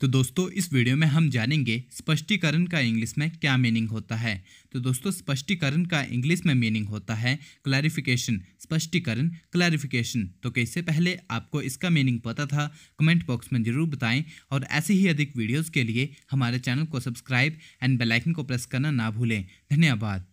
तो दोस्तों इस वीडियो में हम जानेंगे स्पष्टीकरण का इंग्लिश में क्या मीनिंग होता है तो दोस्तों स्पष्टीकरण का इंग्लिश में मीनिंग होता है क्लैरिफिकेशन स्पष्टीकरण क्लैरिफिकेशन तो कैसे पहले आपको इसका मीनिंग पता था कमेंट बॉक्स में ज़रूर बताएं और ऐसे ही अधिक वीडियोज़ के लिए हमारे चैनल को सब्सक्राइब एंड बेलाइकन को प्रेस करना ना भूलें धन्यवाद